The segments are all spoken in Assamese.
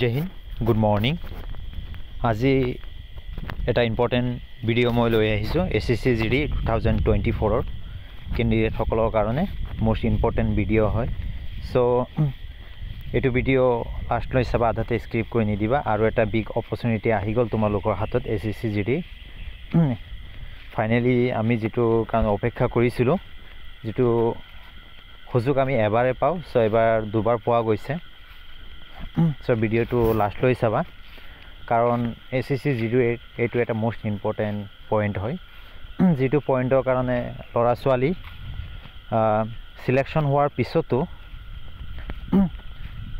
জেহিন গুড মৰ্ণিং আজি এটা ইম্পৰ্টেণ্ট ভিডিঅ' মই লৈ আহিছোঁ S C C G D two thousand twenty ফ'ৰৰ কেণ্ডিডেটসকলৰ কাৰণে মষ্ট ইম্পৰ্টেণ্ট ভিডিঅ' হয় চ' এইটো ভিডিঅ' লাষ্টলৈ চাবা আধাতে স্ক্ৰিপ কৰি নিদিবা আৰু এটা বিগ অপৰচুনিটি আহি গ'ল তোমালোকৰ হাতত S C C G D finally আমি যিটো কাৰণ অপেক্ষা কৰিছিলোঁ যিটো সুযোগ আমি এবাৰে পাওঁ চ' এবাৰ দুবাৰ পোৱা গৈছে চ' ভিডিঅ'টো লাষ্টলৈ চাবা কাৰণ A C C zero eight এইটো এটা মষ্ট ইম্পৰ্টেণ্ট পইণ্ট হয় যিটো পইণ্টৰ কাৰণে ল'ৰা ছোৱালী ছিলেকশ্যন হোৱাৰ পিছতো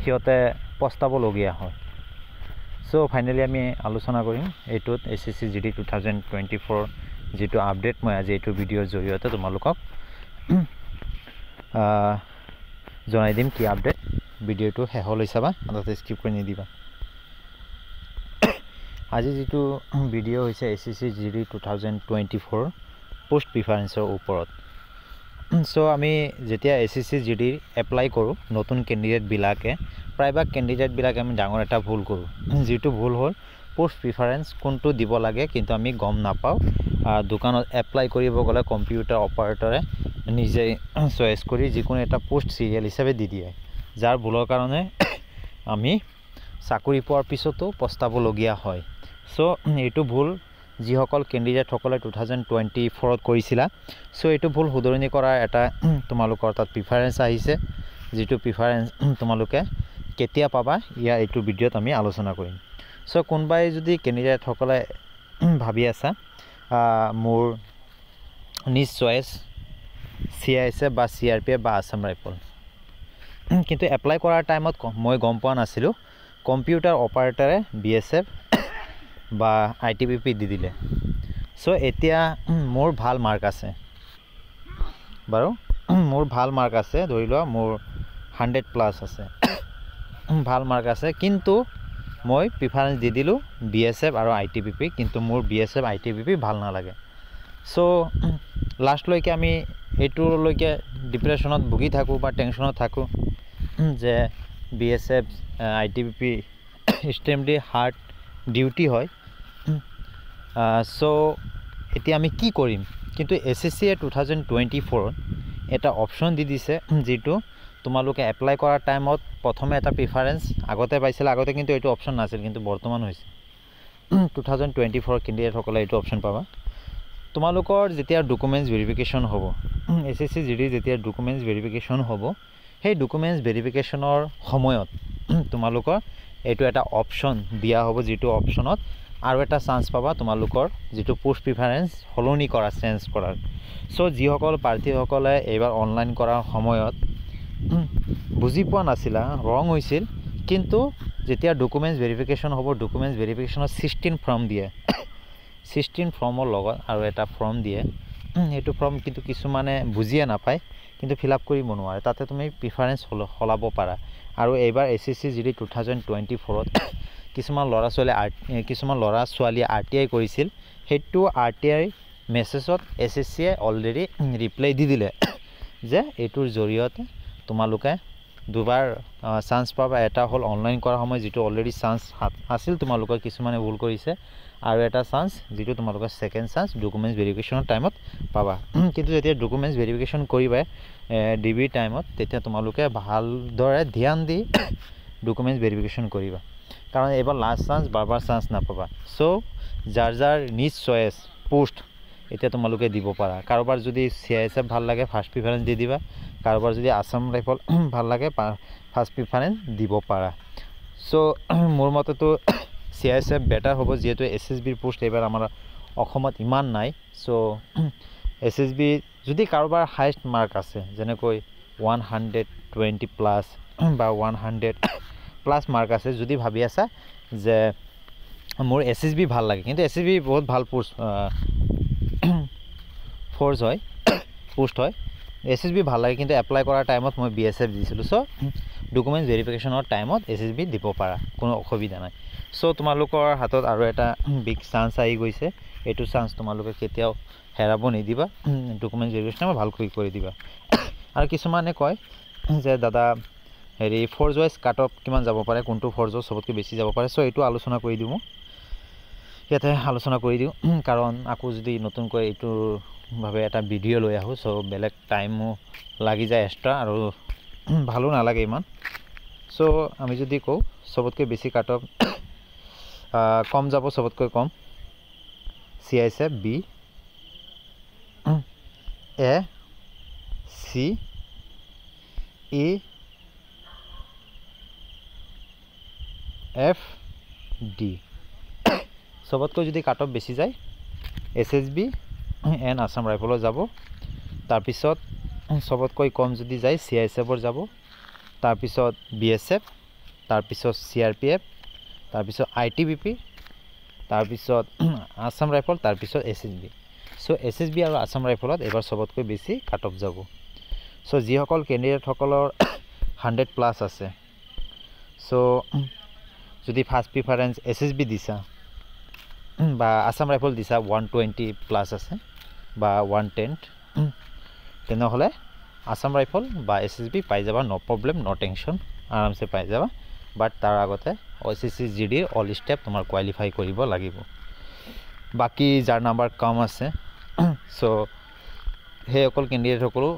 সিহঁতে পস্তাবলগীয়া হয় চ' ফাইনেলি আমি আলোচনা কৰিম এইটোত A C C G D two thousand twenty four যিটো আপডেট মই আজি এইটো ভিডিঅ'ৰ জৰিয়তে তোমালোকক জনাই দিম কি আপডেট ভিডিঅ'টো শেষলৈ চাবা তাতে স্কিপ কৰি নিদিবা আজি যিটো ভিডিঅ' হৈছে A C C G D two thousand twenty four post প্ৰিফাৰেঞ্চৰ ওপৰত চ' আমি যেতিয়া A C C G D apply কৰোঁ নতুন কেণ্ডিডেটবিলাকে প্ৰায়ভাগ কেণ্ডিডেটবিলাকে আমি ডাঙৰ এটা ভুল কৰোঁ যিটো ভুল হ'ল পোষ্ট প্ৰিফাৰেঞ্চ কোনটো দিব লাগে কিন্তু আমি গম নাপাওঁ দোকানত এপ্লাই কৰিব গ'লে কম্পিউটাৰ অপাৰেটৰে নিজে চইচ কৰি যিকোনো এটা পোষ্ট চিৰিয়েল হিচাপে দি দিয়ে যাৰ ভুলৰ কাৰণে আমি চাকৰি পোৱাৰ পিছতো পস্তাবলগীয়া হয় চ' এইটো ভুল যিসকল কেণ্ডিডেটসকলে টু থাউজেণ্ড টুৱেণ্টি ফ'ৰত কৰিছিলা চ' এইটো ভুল শুধৰণি কৰাৰ এটা তোমালোকৰ তাত প্ৰিফাৰেঞ্চ আহিছে যিটো প্ৰিফাৰেঞ্চ তোমালোকে কেতিয়া পাবা ইয়াৰ এইটো ভিডিঅ'ত আমি আলোচনা কৰিম চ' কোনোবাই যদি কেণ্ডিডেটসকলে ভাবি আছা মোৰ নিজ choice C I S F বা চি আৰ পি এফ বা আছাম ৰাইফল কিন্তু এপ্লাই কৰাৰ টাইমত মই গম পোৱা নাছিলোঁ কম্পিউটাৰ অপাৰেটৰে বি এছ এফ বা আই টি বি পি দি দিলে চ' এতিয়া মোৰ ভাল মাৰ্ক আছে বাৰু মোৰ ভাল মাৰ্ক আছে ধৰি লোৱা মোৰ হাণ্ড্ৰেড প্লাছ আছে ভাল মাৰ্ক আছে কিন্তু মই প্ৰিফাৰেঞ্চ দি দিলোঁ বি এছ এফ আৰু আই টি বি পি কিন্তু মোৰ B S F I T B P ভাল নালাগে চ' লাষ্টলৈকে আমি এইটোলৈকে ডিপ্ৰেশ্যনত ভুগি থাকোঁ বা টেনশ্যনত থাকোঁ যে B S F I T B P ষ্টেমলি হাৰ্ড ডিউটি হয় চ' এতিয়া আমি কি কৰিম কিন্তু S S C A two thousand twenty ফ'ৰত এটা অপশ্যন দি দিছে যিটো তোমালোকে এপ্লাই কৰাৰ টাইমত প্ৰথমে এটা প্ৰিফাৰেঞ্চ আগতে পাইছিলা আগতে কিন্তু এইটো অপশ্যন নাছিল কিন্তু বৰ্তমান হৈছে টু থাউজেণ্ড টুৱেণ্টি ফ'ৰ কেণ্ডিডেটসকলে এইটো অপশ্যন পাবা তোমালোকৰ যেতিয়া ডকুমেণ্টছ ভেৰিফিকেশ্যন হ'ব S S C G D যেতিয়া ডকুমেণ্টছ ভেৰিফিকেশ্যন হ'ব সেই ডকুমেণ্টছ ভেৰিফিকেশ্যনৰ সময়ত তোমালোকৰ এইটো এটা অপশ্যন দিয়া হ'ব যিটো অপশ্যনত আৰু এটা চান্স পাবা তোমালোকৰ যিটো পোষ্ট প্ৰিফাৰেঞ্চ সলনি কৰা চেঞ্জ কৰাৰ চ' যিসকল প্ৰাৰ্থীসকলে এইবাৰ অনলাইন কৰাৰ সময়ত বুজি পোৱা নাছিলা ৰং হৈছিল কিন্তু যেতিয়া ডকুমেণ্টছ ভেৰিফিকেশ্যন হ'ব ডকুমেণ্টছ ভেৰিফিকেশ্যনত ছিক্সটিন ফৰ্ম দিয়ে ছিক্সটিন ফৰ্মৰ লগত আৰু এটা ফৰ্ম দিয়ে এইটো ফৰ্ম কিন্তু কিছুমানে বুজিয়ে নাপায় কিন্তু ফিল আপ কৰিব নোৱাৰে তাতে তুমি প্ৰিফাৰেঞ্চ সলাব পাৰা আৰু এইবাৰ এছ এছ চি যি টু থাউজেণ্ড টুৱেণ্টি ফ'ৰত কিছুমান ল'ৰা ছোৱালীয়ে আৰ কিছুমান ল'ৰা ছোৱালীয়ে আৰ টি আই কৰিছিল সেইটো আৰ টি আই মেছেজত এছ এছ চিয়ে অলৰেডি ৰিপ্লাই দি দিলে যে এইটোৰ জৰিয়তে তোমালোকে দুবাৰ চান্স পোৱা বা এটা হ'ল অনলাইন কৰাৰ সময় যিটো অলৰেডি চান্স আছিল তোমালোকৰ কিছুমানে ভুল কৰিছে আৰু এটা চান্স যিটো তোমালোকৰ ছেকেণ্ড চান্স ডকুমেণ্টছ ভেৰিফিকেশ্যনৰ টাইমত পাবা কিন্তু যেতিয়া ডকুমেণ্টছ ভেৰিফিকেশ্যন কৰিবাই ডি বিৰ টাইমত তেতিয়া তোমালোকে ভালদৰে ধ্যান দি ডকুমেণ্টছ ভেৰিফিকেশ্যন কৰিবা কাৰণ এইবাৰ লাষ্ট চান্স বাৰ বাৰ চান্স নাপাবা চ' যাৰ যাৰ নিজ চইচ পোষ্ট এতিয়া তোমালোকে দিব পাৰা কাৰোবাৰ যদি চি আই এছ এফ ভাল লাগে ফাৰ্ষ্ট প্ৰিফাৰেঞ্চ দি দিবা কাৰোবাৰ যদি আছাম ৰাইফল ভাল লাগে ফাৰ্ষ্ট প্ৰিফাৰেঞ্চ দিব পাৰা ছ' মোৰ মতেতো C I S F better হ'ব যিহেতু এছ এছ বিৰ পোষ্ট এইবাৰ আমাৰ অসমত ইমান নাই ছ' এছ এছ বি যদি কাৰোবাৰ হায়েষ্ট মাৰ্ক আছে যেনেকৈ ওৱান হাণ্ড্ৰেড টুৱেণ্টি প্লাছ বা ওৱান হাণ্ড্ৰেড প্লাছ মাৰ্ক আছে যদি ভাবি আছা যে মোৰ এছ এছ বি ভাল লাগে কিন্তু এছ এছ বি বহুত ভাল পোষ্ট ফৰ্জ হয় পোষ্ট হয় এছ এছ বি ভাল লাগে কিন্তু এপ্লাই কৰাৰ টাইমত মই বি এছ এফ দিছিলোঁ চ' ডকুমেণ্টছ ভেৰিফিকেশ্যনৰ টাইমত এছ এছ বি দিব পাৰা কোনো অসুবিধা নাই চ' তোমালোকৰ হাতত আৰু এটা বিগ চান্স আহি গৈছে এইটো চান্স তোমালোকে কেতিয়াও হেৰাব নিদিবা ডকুমেণ্টছ ভেৰিফিকেশ্যন মই ভালকৈ কৰি দিবা আৰু কিছুমানে কয় যে দাদা হেৰি ফৰ্জ ৱাইজ কাট অফ কিমান যাব পাৰে কোনটো ফৰ্জ চবতকৈ বেছি যাব পাৰে চ' এইটো আলোচনা কৰি দিওঁ ইয়াতে আলোচনা কৰি দিওঁ কাৰণ আকৌ যদি নতুনকৈ এইটোৰ ভাবে এটা ভিডিঅ' লৈ আহোঁ চ' বেলেগ টাইমো লাগি যায় এক্সট্ৰা আৰু ভালো নালাগে ইমান চ' আমি যদি কওঁ চবতকৈ বেছি কাটক কম যাব চবতকৈ কম চি আই চে B A C E F D চবতকৈ যদি কাটক বেছি যায় S S B N Assam ৰাইফলৰ যাব তাৰপিছত চবতকৈ কম যদি যায় চি আই এছ এফৰ যাব তাৰপিছত বি এছ এফ তাৰপিছত চি আৰ পি এফ তাৰপিছত আই টি বি পি তাৰপিছত আছাম ৰাইফল তাৰপিছত S S B so' S S B আৰু আছাম ৰাইফলত এইবাৰ চবতকৈ বেছি কাট অফ যাব চ' যিসকল কেণ্ডিডেটসকলৰ হাণ্ড্ৰেড প্লাছ আছে চ' যদি first preference S S B দিছা বা আছাম ৰাইফল দিছা ওৱান টুৱেণ্টি প্লাছ আছে বা ওৱান টেণ্ট তেনেহ'লে আছাম ৰাইফল বা এছ এছ বি পাই যাবা ন' প্ৰব্লেম ন' টেনশ্যন আৰামছে পাই যাবা বাট তাৰ আগতে অ' চি চি জি ডিৰ অল ষ্টেপ তোমাৰ কোৱালিফাই কৰিব লাগিব বাকী যাৰ নাম্বাৰ কম আছে চ' সেইসকল কেণ্ডিডেটসকলো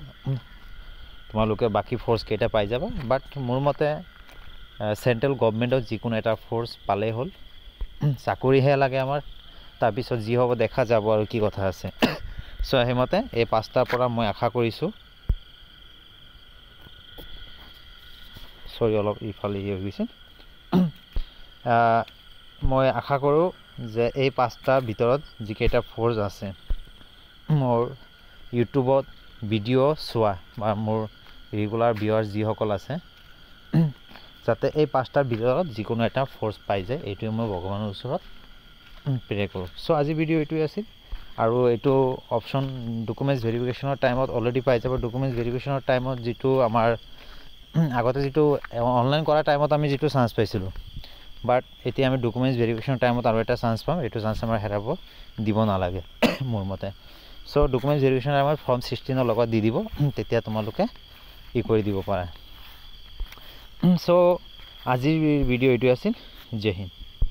তোমালোকে বাকী ফ'ৰ্চকেইটা পাই যাবা বাট মোৰ মতে চেণ্ট্ৰেল গভমেণ্টৰ যিকোনো এটা ফ'ৰ্চ পালেই হ'ল চাকৰিহে লাগে আমাৰ তাৰপিছত যি হ'ব দেখা যাব আৰু কি কথা আছে সো সেইমতে এই পাঁচটাৰ পৰা মই আশা কৰিছোঁ চৰি অলপ ইফালে হৈ গৈছে মই আশা কৰোঁ যে এই পাঁচটাৰ ভিতৰত যিকেইটা ফ'ৰ্চ আছে মোৰ ইউটিউবত ভিডিঅ' চোৱা বা মোৰ ৰেগুলাৰ ভিউৱাৰ যিসকল আছে যাতে এই পাঁচটাৰ ভিতৰত যিকোনো এটা ফ'ৰ্চ পাই যায় এইটোৱে মই ভগৱানৰ ওচৰত প্ৰে কৰোঁ চ' আজি ভিডিঅ' এইটোৱে আছিল আৰু এইটো অপশ্যন ডকুমেণ্টছ ভেৰিফিকেশ্যনৰ টাইমত অলৰেডি পাই যাব ডকুমেণ্টছ ভেৰিফিকেশ্যনৰ টাইমত যিটো আমাৰ আগতে যিটো অনলাইন কৰাৰ টাইমত আমি যিটো চান্স পাইছিলোঁ বাট এতিয়া আমি ডকুমেণ্টছ ভেৰিফিকেশ্যন টাইমত আৰু এটা চান্স পাম এইটো চান্স আমাৰ হেৰাব দিব নালাগে মোৰ মতে চ' ডকুমেণ্টছ ভেৰিফিকেশ্যন টাইমত ফৰ্ম ছিক্সটিনৰ লগত দি দিব তেতিয়া তোমালোকে ই কৰি দিব পাৰা চ' আজিৰ ভিডিঅ' এইটো আছিল জয় হিন্দ